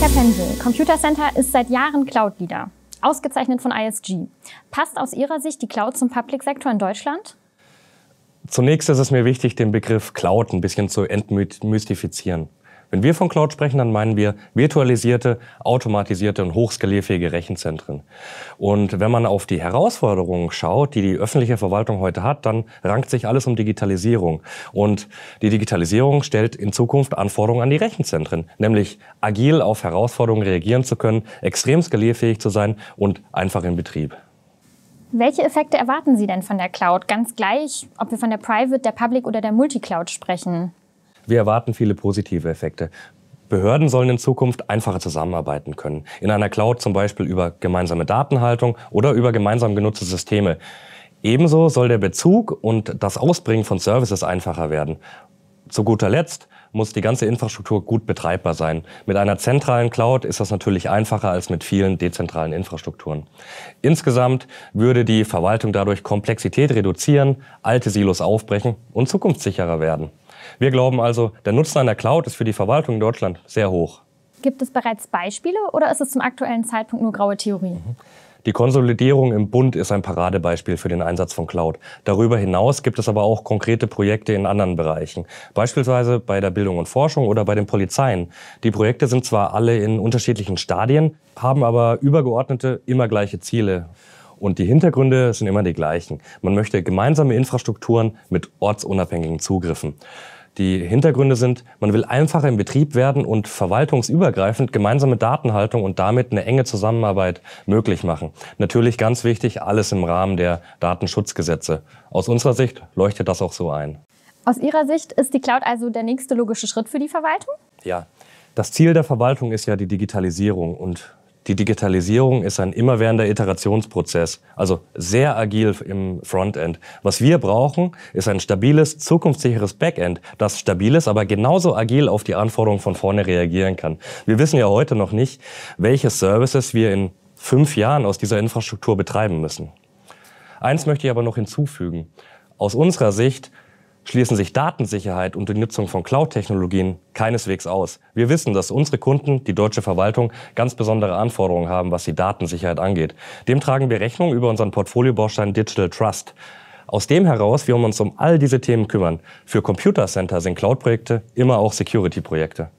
Herr Pensel, Computer Center ist seit Jahren Cloud Leader, ausgezeichnet von ISG. Passt aus Ihrer Sicht die Cloud zum Public Sektor in Deutschland? Zunächst ist es mir wichtig, den Begriff Cloud ein bisschen zu entmystifizieren. Wenn wir von Cloud sprechen, dann meinen wir virtualisierte, automatisierte und hochskalierfähige Rechenzentren. Und wenn man auf die Herausforderungen schaut, die die öffentliche Verwaltung heute hat, dann rankt sich alles um Digitalisierung. Und die Digitalisierung stellt in Zukunft Anforderungen an die Rechenzentren, nämlich agil auf Herausforderungen reagieren zu können, extrem skalierfähig zu sein und einfach in Betrieb. Welche Effekte erwarten Sie denn von der Cloud? Ganz gleich, ob wir von der Private, der Public oder der Multicloud sprechen. Wir erwarten viele positive Effekte. Behörden sollen in Zukunft einfacher zusammenarbeiten können. In einer Cloud zum Beispiel über gemeinsame Datenhaltung oder über gemeinsam genutzte Systeme. Ebenso soll der Bezug und das Ausbringen von Services einfacher werden. Zu guter Letzt muss die ganze Infrastruktur gut betreibbar sein. Mit einer zentralen Cloud ist das natürlich einfacher als mit vielen dezentralen Infrastrukturen. Insgesamt würde die Verwaltung dadurch Komplexität reduzieren, alte Silos aufbrechen und zukunftssicherer werden. Wir glauben also, der Nutzen einer Cloud ist für die Verwaltung in Deutschland sehr hoch. Gibt es bereits Beispiele oder ist es zum aktuellen Zeitpunkt nur graue Theorie? Mhm. Die Konsolidierung im Bund ist ein Paradebeispiel für den Einsatz von Cloud. Darüber hinaus gibt es aber auch konkrete Projekte in anderen Bereichen, beispielsweise bei der Bildung und Forschung oder bei den Polizeien. Die Projekte sind zwar alle in unterschiedlichen Stadien, haben aber übergeordnete, immer gleiche Ziele. Und die Hintergründe sind immer die gleichen. Man möchte gemeinsame Infrastrukturen mit ortsunabhängigen Zugriffen. Die Hintergründe sind, man will einfacher im Betrieb werden und verwaltungsübergreifend gemeinsame Datenhaltung und damit eine enge Zusammenarbeit möglich machen. Natürlich ganz wichtig, alles im Rahmen der Datenschutzgesetze. Aus unserer Sicht leuchtet das auch so ein. Aus Ihrer Sicht ist die Cloud also der nächste logische Schritt für die Verwaltung? Ja. Das Ziel der Verwaltung ist ja die Digitalisierung und die Digitalisierung ist ein immerwährender Iterationsprozess, also sehr agil im Frontend. Was wir brauchen, ist ein stabiles, zukunftssicheres Backend, das stabil ist, aber genauso agil auf die Anforderungen von vorne reagieren kann. Wir wissen ja heute noch nicht, welche Services wir in fünf Jahren aus dieser Infrastruktur betreiben müssen. Eins möchte ich aber noch hinzufügen. Aus unserer Sicht schließen sich Datensicherheit und die Nutzung von Cloud-Technologien keineswegs aus. Wir wissen, dass unsere Kunden, die deutsche Verwaltung, ganz besondere Anforderungen haben, was die Datensicherheit angeht. Dem tragen wir Rechnung über unseren Portfoliobaustein Digital Trust. Aus dem heraus wir uns um all diese Themen kümmern. Für Computer Center sind Cloud-Projekte immer auch Security-Projekte.